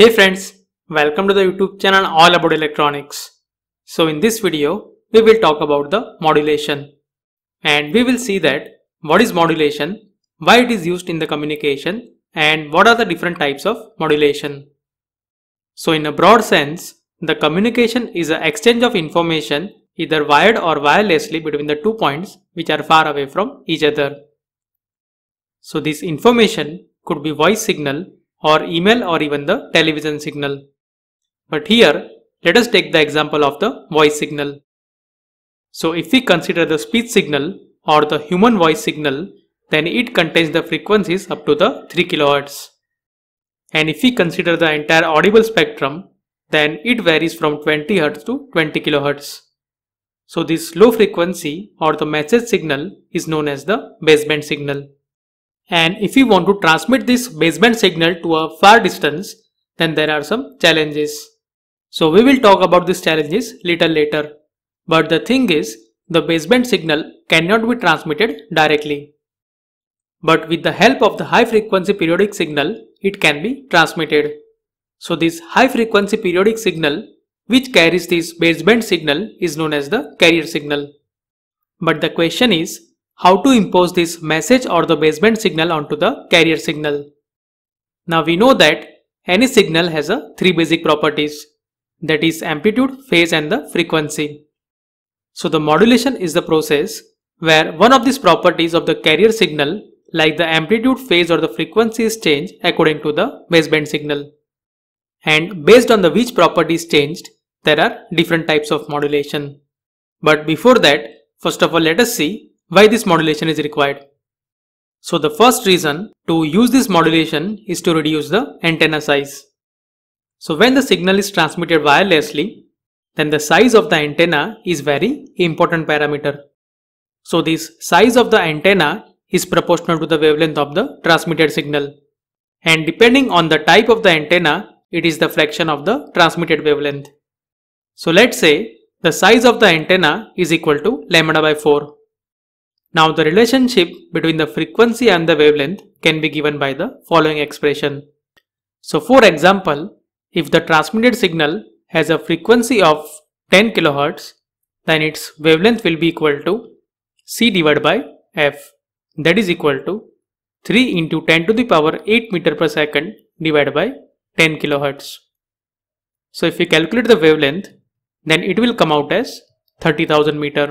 Hey friends, welcome to the YouTube channel all about electronics. So in this video, we will talk about the modulation. And we will see that what is modulation, why it is used in the communication and what are the different types of modulation. So in a broad sense, the communication is an exchange of information either wired or wirelessly between the two points which are far away from each other. So this information could be voice signal or email or even the television signal. But here, let us take the example of the voice signal. So if we consider the speech signal or the human voice signal, then it contains the frequencies up to the 3 kHz. And if we consider the entire audible spectrum, then it varies from 20 Hz to 20 kHz. So this low frequency or the message signal is known as the baseband signal. And if we want to transmit this baseband signal to a far distance, then there are some challenges. So we will talk about these challenges little later. But the thing is, the baseband signal cannot be transmitted directly. But with the help of the high frequency periodic signal, it can be transmitted. So this high frequency periodic signal which carries this baseband signal is known as the carrier signal. But the question is how to impose this message or the baseband signal onto the carrier signal. Now we know that any signal has a three basic properties that is amplitude, phase and the frequency. So the modulation is the process where one of these properties of the carrier signal like the amplitude, phase or the frequency is changed according to the baseband signal. And based on the which property is changed, there are different types of modulation. But before that, first of all let us see why this modulation is required. So the first reason to use this modulation is to reduce the antenna size. So when the signal is transmitted wirelessly, then the size of the antenna is very important parameter. So this size of the antenna is proportional to the wavelength of the transmitted signal. And depending on the type of the antenna, it is the fraction of the transmitted wavelength. So let's say the size of the antenna is equal to lambda by 4. Now the relationship between the frequency and the wavelength can be given by the following expression. So for example, if the transmitted signal has a frequency of 10 kHz, then its wavelength will be equal to c divided by f that is equal to 3 into 10 to the power 8 meter per second divided by 10 kilohertz. So if we calculate the wavelength, then it will come out as 30,000 meter.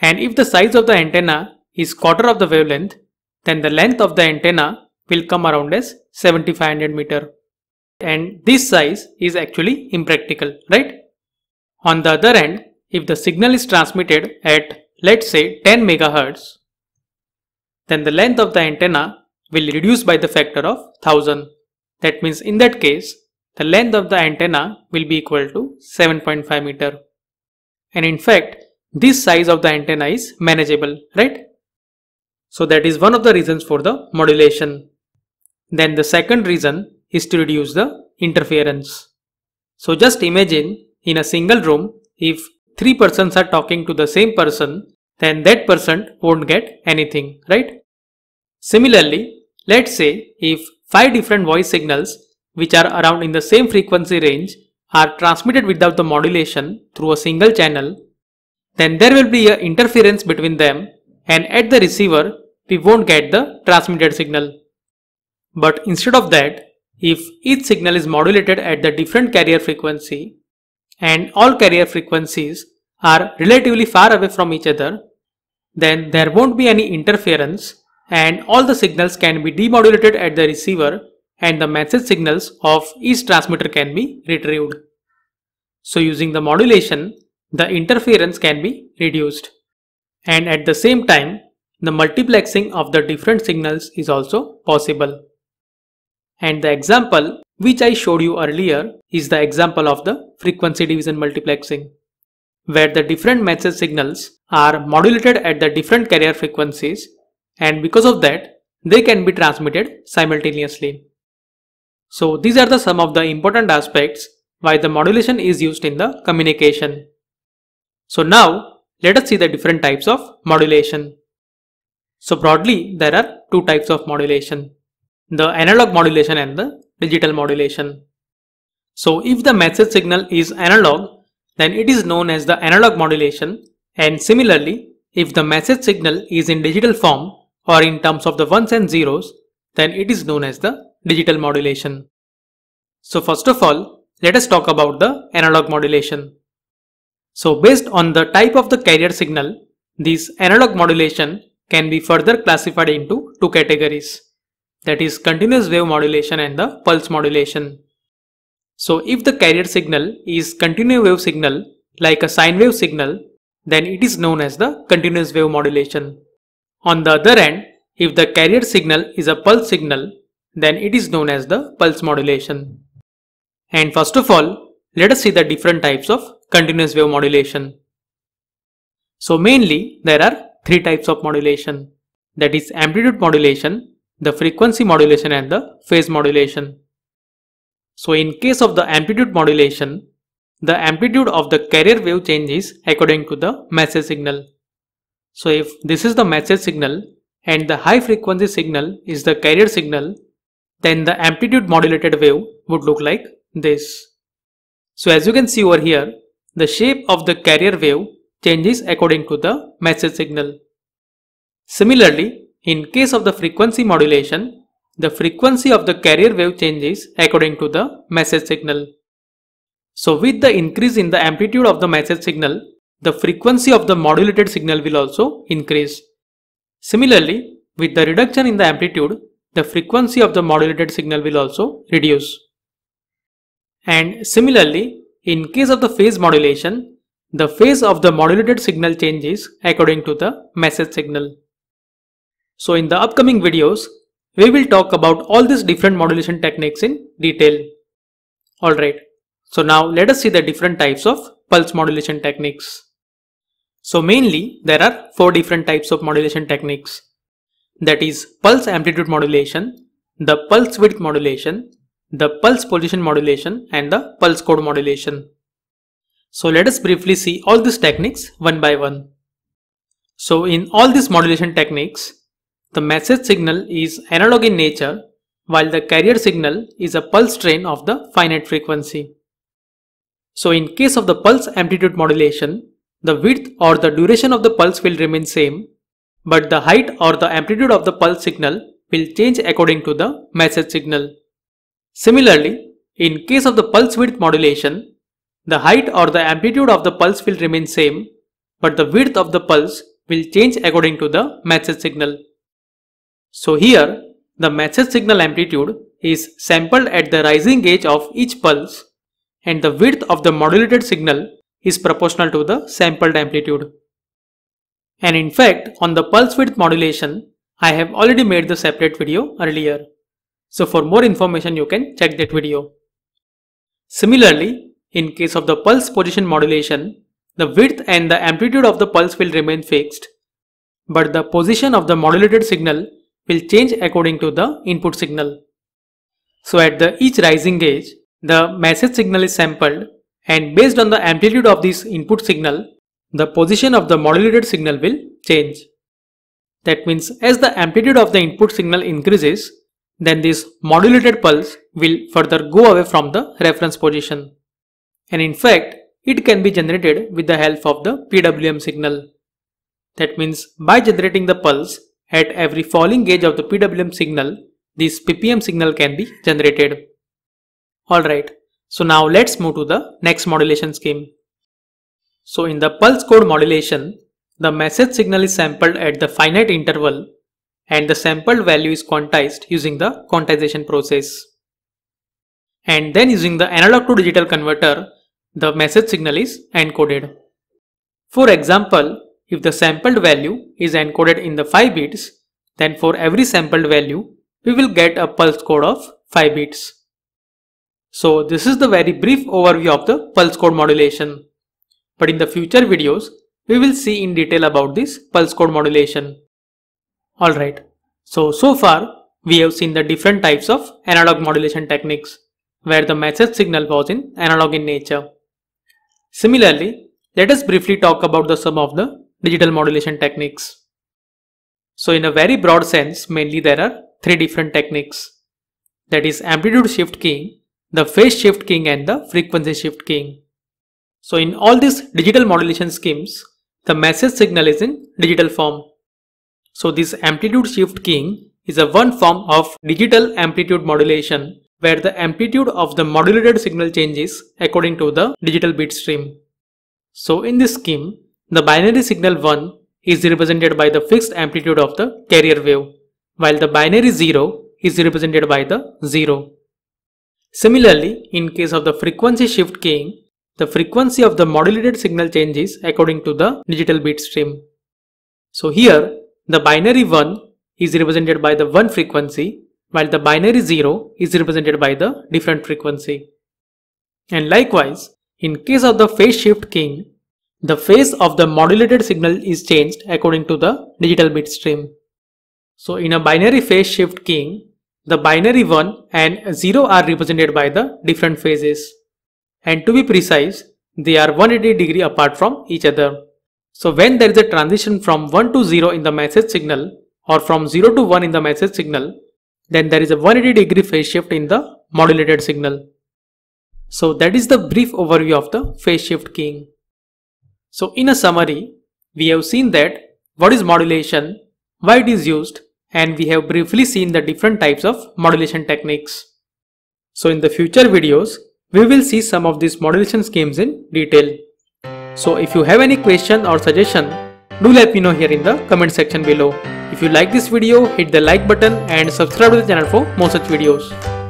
And if the size of the antenna is quarter of the wavelength, then the length of the antenna will come around as 7500 meter. And this size is actually impractical, right? On the other end, if the signal is transmitted at let's say 10 megahertz, then the length of the antenna will reduce by the factor of 1000. That means in that case, the length of the antenna will be equal to 7.5 meter. And in fact, this size of the antenna is manageable, right? So that is one of the reasons for the modulation. Then the second reason is to reduce the interference. So just imagine in a single room, if three persons are talking to the same person, then that person won't get anything, right? Similarly, let's say if five different voice signals which are around in the same frequency range are transmitted without the modulation through a single channel, then there will be a interference between them and at the receiver we won't get the transmitted signal. But instead of that, if each signal is modulated at the different carrier frequency and all carrier frequencies are relatively far away from each other, then there won't be any interference and all the signals can be demodulated at the receiver and the message signals of each transmitter can be retrieved. So using the modulation, the interference can be reduced. And at the same time, the multiplexing of the different signals is also possible. And the example which I showed you earlier is the example of the frequency division multiplexing, where the different message signals are modulated at the different carrier frequencies and because of that, they can be transmitted simultaneously. So these are the some of the important aspects why the modulation is used in the communication. So now let us see the different types of modulation. So broadly there are two types of modulation, the analog modulation and the digital modulation. So if the message signal is analog, then it is known as the analog modulation and similarly if the message signal is in digital form or in terms of the ones and zeros, then it is known as the digital modulation. So first of all, let us talk about the analog modulation. So based on the type of the carrier signal, this analog modulation can be further classified into two categories that is continuous wave modulation and the pulse modulation. So if the carrier signal is continuous wave signal like a sine wave signal then it is known as the continuous wave modulation. On the other hand, if the carrier signal is a pulse signal then it is known as the pulse modulation. And first of all, let us see the different types of continuous wave modulation. So mainly there are three types of modulation that is amplitude modulation, the frequency modulation and the phase modulation. So in case of the amplitude modulation, the amplitude of the carrier wave changes according to the message signal. So if this is the message signal and the high frequency signal is the carrier signal, then the amplitude modulated wave would look like this. So as you can see over here, the shape of the carrier wave changes according to the message signal. Similarly, in case of the frequency modulation, the frequency of the carrier wave changes according to the message signal. So with the increase in the amplitude of the message signal, the frequency of the modulated signal will also increase. Similarly, with the reduction in the amplitude, the frequency of the modulated signal will also reduce. And similarly, in case of the phase modulation, the phase of the modulated signal changes according to the message signal. So in the upcoming videos, we will talk about all these different modulation techniques in detail. Alright, so now let us see the different types of pulse modulation techniques. So mainly there are four different types of modulation techniques. That is pulse amplitude modulation, the pulse width modulation, the pulse position modulation and the pulse code modulation. So let us briefly see all these techniques one by one. So in all these modulation techniques, the message signal is analog in nature while the carrier signal is a pulse train of the finite frequency. So in case of the pulse amplitude modulation, the width or the duration of the pulse will remain same, but the height or the amplitude of the pulse signal will change according to the message signal. Similarly, in case of the pulse width modulation, the height or the amplitude of the pulse will remain same, but the width of the pulse will change according to the message signal. So here, the message signal amplitude is sampled at the rising edge of each pulse and the width of the modulated signal is proportional to the sampled amplitude. And in fact, on the pulse width modulation, I have already made the separate video earlier. So for more information you can check that video. Similarly, in case of the pulse position modulation, the width and the amplitude of the pulse will remain fixed, but the position of the modulated signal will change according to the input signal. So at the each rising gauge, the message signal is sampled and based on the amplitude of this input signal, the position of the modulated signal will change. That means as the amplitude of the input signal increases, then this modulated pulse will further go away from the reference position. And in fact, it can be generated with the help of the PWM signal. That means by generating the pulse at every falling edge of the PWM signal, this PPM signal can be generated. Alright, so now let's move to the next modulation scheme. So in the pulse code modulation, the message signal is sampled at the finite interval and the sampled value is quantized using the quantization process. And then using the analog to digital converter, the message signal is encoded. For example, if the sampled value is encoded in the 5 bits, then for every sampled value, we will get a pulse code of 5 bits. So this is the very brief overview of the pulse code modulation. But in the future videos, we will see in detail about this pulse code modulation. Alright, so so far we have seen the different types of analog modulation techniques where the message signal was in analog in nature. Similarly, let us briefly talk about the sum of the digital modulation techniques. So in a very broad sense, mainly there are three different techniques. That is amplitude shift keying, the phase shift keying and the frequency shift keying. So in all these digital modulation schemes, the message signal is in digital form. So this amplitude shift keying is a one form of digital amplitude modulation where the amplitude of the modulated signal changes according to the digital bit stream. So in this scheme, the binary signal 1 is represented by the fixed amplitude of the carrier wave, while the binary 0 is represented by the 0. Similarly, in case of the frequency shift keying, the frequency of the modulated signal changes according to the digital bit stream. So here, the binary 1 is represented by the one frequency while the binary 0 is represented by the different frequency. And likewise, in case of the phase shift keying, the phase of the modulated signal is changed according to the digital bit stream. So in a binary phase shift keying, the binary 1 and 0 are represented by the different phases. And to be precise, they are 180 degree apart from each other. So when there is a transition from 1 to 0 in the message signal or from 0 to 1 in the message signal, then there is a 180 degree phase shift in the modulated signal. So that is the brief overview of the phase shift keying. So in a summary, we have seen that what is modulation, why it is used, and we have briefly seen the different types of modulation techniques. So in the future videos, we will see some of these modulation schemes in detail. So if you have any question or suggestion, do let me know here in the comment section below. If you like this video, hit the like button and subscribe to the channel for more such videos.